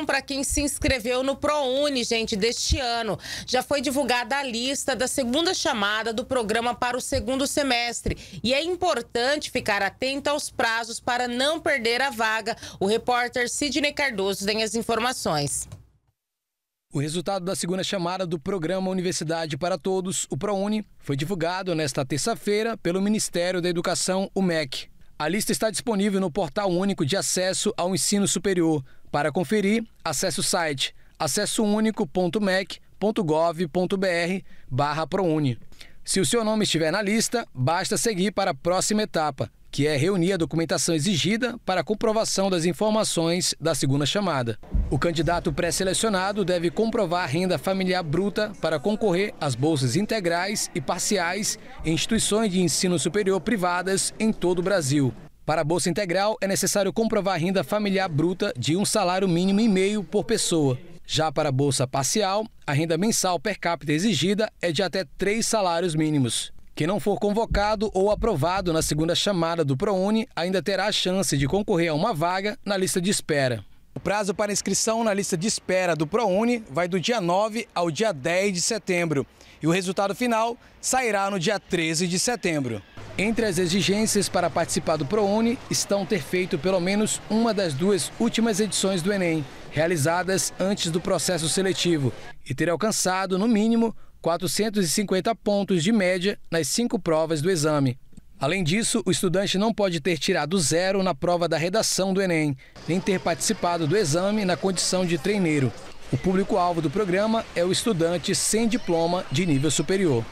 Então, para quem se inscreveu no ProUni, gente, deste ano. Já foi divulgada a lista da segunda chamada do programa para o segundo semestre. E é importante ficar atento aos prazos para não perder a vaga. O repórter Sidney Cardoso tem as informações. O resultado da segunda chamada do programa Universidade para Todos, o ProUni, foi divulgado nesta terça-feira pelo Ministério da Educação, o MEC. A lista está disponível no Portal Único de Acesso ao Ensino Superior, para conferir, acesse o site acessounico.mec.gov.br barra ProUni. Se o seu nome estiver na lista, basta seguir para a próxima etapa, que é reunir a documentação exigida para comprovação das informações da segunda chamada. O candidato pré-selecionado deve comprovar renda familiar bruta para concorrer às bolsas integrais e parciais em instituições de ensino superior privadas em todo o Brasil. Para a Bolsa Integral, é necessário comprovar a renda familiar bruta de um salário mínimo e meio por pessoa. Já para a Bolsa Parcial, a renda mensal per capita exigida é de até três salários mínimos. Quem não for convocado ou aprovado na segunda chamada do ProUni ainda terá a chance de concorrer a uma vaga na lista de espera. O prazo para inscrição na lista de espera do ProUni vai do dia 9 ao dia 10 de setembro e o resultado final sairá no dia 13 de setembro. Entre as exigências para participar do ProUni estão ter feito pelo menos uma das duas últimas edições do Enem, realizadas antes do processo seletivo, e ter alcançado, no mínimo, 450 pontos de média nas cinco provas do exame. Além disso, o estudante não pode ter tirado zero na prova da redação do Enem, nem ter participado do exame na condição de treineiro. O público-alvo do programa é o estudante sem diploma de nível superior.